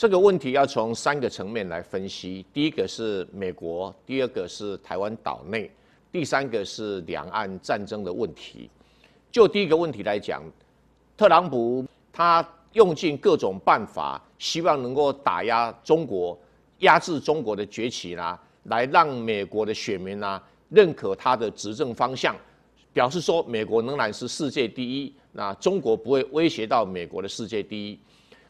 这个问题要从三个层面来分析：第一个是美国，第二个是台湾岛内，第三个是两岸战争的问题。就第一个问题来讲，特朗普他用尽各种办法，希望能够打压中国，压制中国的崛起啦，来让美国的选民啦认可他的执政方向，表示说美国仍然是世界第一，那中国不会威胁到美国的世界第一。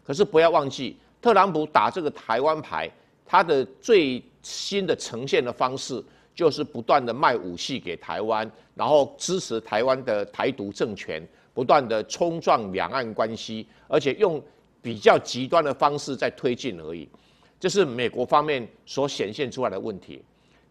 可是不要忘记。特朗普打这个台湾牌，他的最新的呈现的方式就是不断的卖武器给台湾，然后支持台湾的台独政权，不断的冲撞两岸关系，而且用比较极端的方式在推进而已。这是美国方面所显现出来的问题。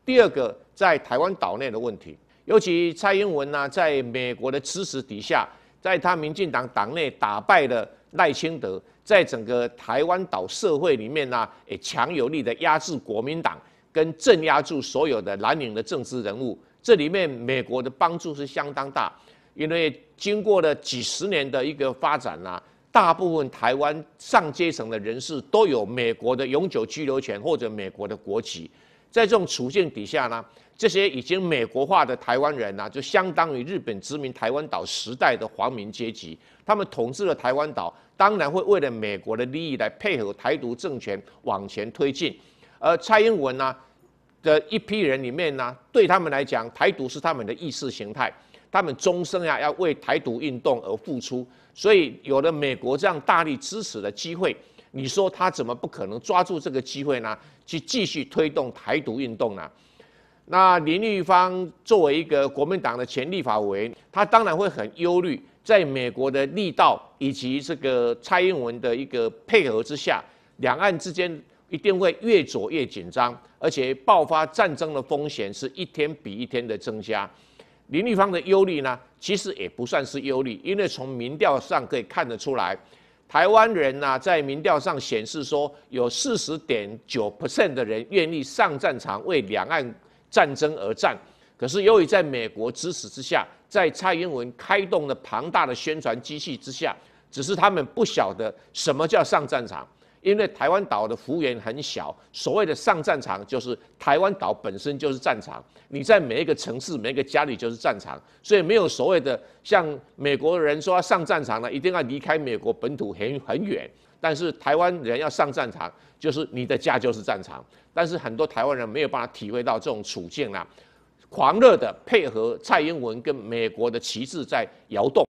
第二个，在台湾岛内的问题，尤其蔡英文呢，在美国的支持底下，在他民进党党内打败了。赖清德在整个台湾岛社会里面呢，也强有力的压制国民党，跟镇压住所有的蓝领的政治人物。这里面美国的帮助是相当大，因为经过了几十年的一个发展呐，大部分台湾上阶层的人士都有美国的永久居留权或者美国的国籍。在这种处境底下呢，这些已经美国化的台湾人呢，就相当于日本殖民台湾岛时代的皇民阶级，他们统治了台湾岛，当然会为了美国的利益来配合台独政权往前推进。而蔡英文呢的一批人里面呢，对他们来讲，台独是他们的意识形态，他们终生啊要为台独运动而付出，所以有了美国这样大力支持的机会。你说他怎么不可能抓住这个机会呢？去继续推动台独运动呢？那林立方作为一个国民党的前立法委员，他当然会很忧虑，在美国的力道以及这个蔡英文的一个配合之下，两岸之间一定会越走越紧张，而且爆发战争的风险是一天比一天的增加。林立方的忧虑呢，其实也不算是忧虑，因为从民调上可以看得出来。台湾人呐，在民调上显示说，有四十点九 percent 的人愿意上战场为两岸战争而战。可是，由于在美国支持之下，在蔡英文开动的庞大的宣传机器之下，只是他们不晓得什么叫上战场。因为台湾岛的幅员很小，所谓的上战场就是台湾岛本身就是战场，你在每一个城市、每一个家里就是战场，所以没有所谓的像美国人说要上战场呢，一定要离开美国本土很很远。但是台湾人要上战场，就是你的家就是战场。但是很多台湾人没有办法体会到这种处境啦，狂热的配合蔡英文跟美国的旗帜在摇动。